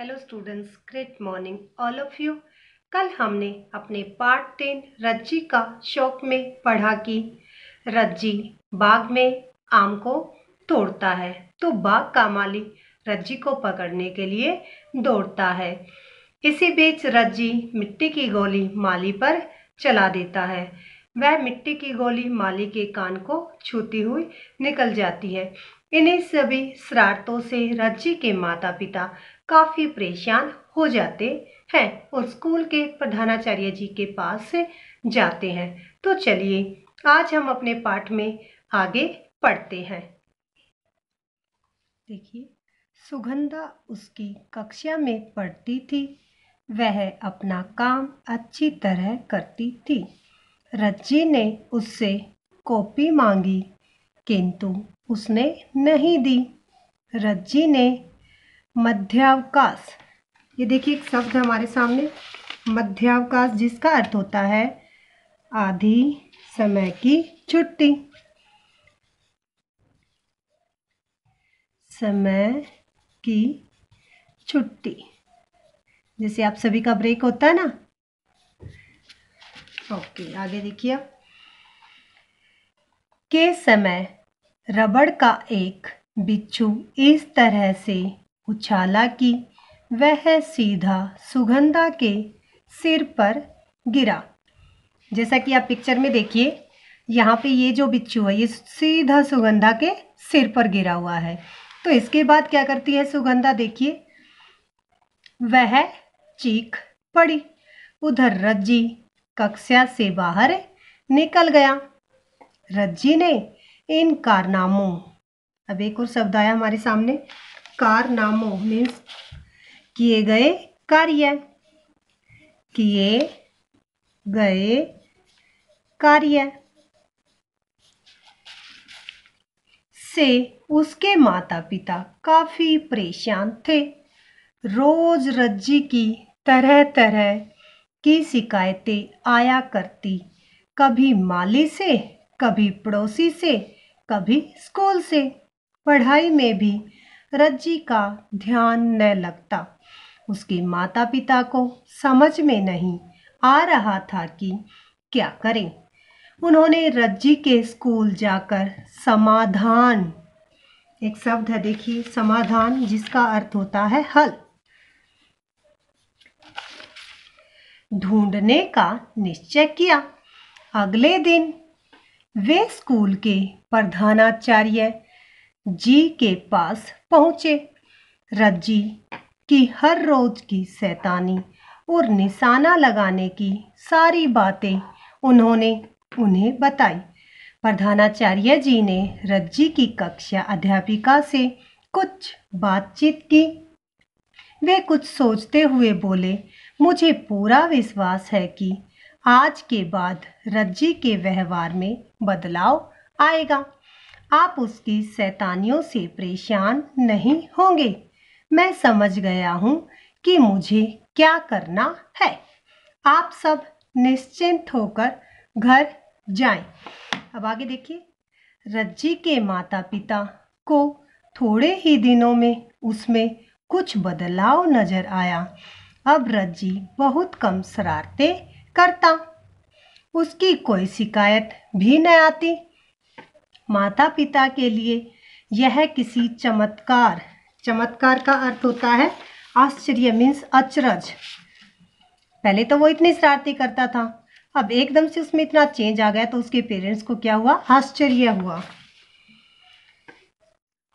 Hello students great morning all of you कल हमने अपने पार्ट टेन रज्जी का शौक में पढ़ा कि रज्जी बाग में आम को तोड़ता है तो बाग का माली रज्जी को पकड़ने के लिए दौड़ता है इसी बीच रज्जी मिट्टी की गोली माली पर चला देता है वह मिट्टी की गोली माली के कान को छूती हुई निकल जाती है इन्हीं सभी शरारतों से रज्जी के माता पिता काफ़ी परेशान हो जाते हैं और स्कूल के प्रधानाचार्य जी के पास जाते हैं तो चलिए आज हम अपने पाठ में आगे पढ़ते हैं देखिए सुगंधा उसकी कक्षा में पढ़ती थी वह अपना काम अच्छी तरह करती थी रज्जी ने उससे कॉपी मांगी किंतु उसने नहीं दी रज्जी ने मध्यावकाश ये देखिए एक शब्द हमारे सामने मध्यावकाश जिसका अर्थ होता है आधी समय की छुट्टी समय की छुट्टी जैसे आप सभी का ब्रेक होता है ना ओके आगे देखिए आप के समय रबड़ का एक बिच्छू इस तरह से उछाला की वह सीधा सुगंधा के सिर पर गिरा जैसा कि आप पिक्चर में देखिए यहाँ पे ये जो बिच्छू है ये सीधा सुगंधा के सिर पर गिरा हुआ है तो इसके बाद क्या करती है सुगंधा देखिए वह चीख पड़ी उधर रज्जी कक्षा से बाहर निकल गया रज्जी ने इन कारनामों अब एक और शब्द आया हमारे सामने कारनामो मीन्स किए गए कार्य किए गए कार्य से उसके माता पिता काफ़ी परेशान थे रोज रज्जी की तरह तरह की शिकायतें आया करती कभी माली से कभी पड़ोसी से कभी स्कूल से पढ़ाई में भी रज्जी का ध्यान न लगता उसके माता पिता को समझ में नहीं आ रहा था कि क्या करें उन्होंने रज्जी के स्कूल जाकर समाधान एक शब्द है देखिए समाधान जिसका अर्थ होता है हल ढूंढने का निश्चय किया अगले दिन वे स्कूल के प्रधानाचार्य जी के पास पहुंचे रज्जी की हर रोज की सैतानी और निशाना लगाने की सारी बातें उन्होंने उन्हें बताई प्रधानाचार्य जी ने रज्जी की कक्षा अध्यापिका से कुछ बातचीत की वे कुछ सोचते हुए बोले मुझे पूरा विश्वास है कि आज के बाद रज्जी के व्यवहार में बदलाव आएगा आप उसकी सैतानियों से परेशान नहीं होंगे मैं समझ गया हूँ कि मुझे क्या करना है आप सब निश्चिंत होकर घर जाएं। अब आगे देखिए रज्जी के माता पिता को थोड़े ही दिनों में उसमें कुछ बदलाव नजर आया अब रज्जी बहुत कम शरारतें करता उसकी कोई शिकायत भी न आती माता पिता के लिए यह किसी चमत्कार चमत्कार का अर्थ होता है आश्चर्य मीन्स अचरज पहले तो वो इतनी शरारती करता था अब एकदम से उसमें इतना चेंज आ गया तो उसके पेरेंट्स को क्या हुआ आश्चर्य हुआ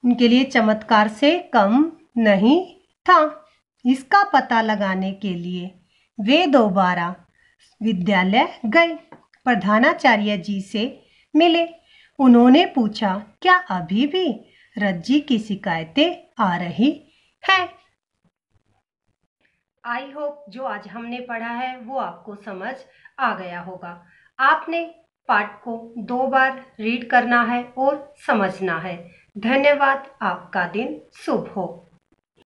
उनके लिए चमत्कार से कम नहीं था इसका पता लगाने के लिए वे दोबारा विद्यालय गए प्रधानाचार्य जी से मिले उन्होंने पूछा क्या अभी भी रज्जी की शिकायतें आ रही है आई होप जो आज हमने पढ़ा है वो आपको समझ आ गया होगा आपने पाठ को दो बार रीड करना है और समझना है धन्यवाद आपका दिन शुभ हो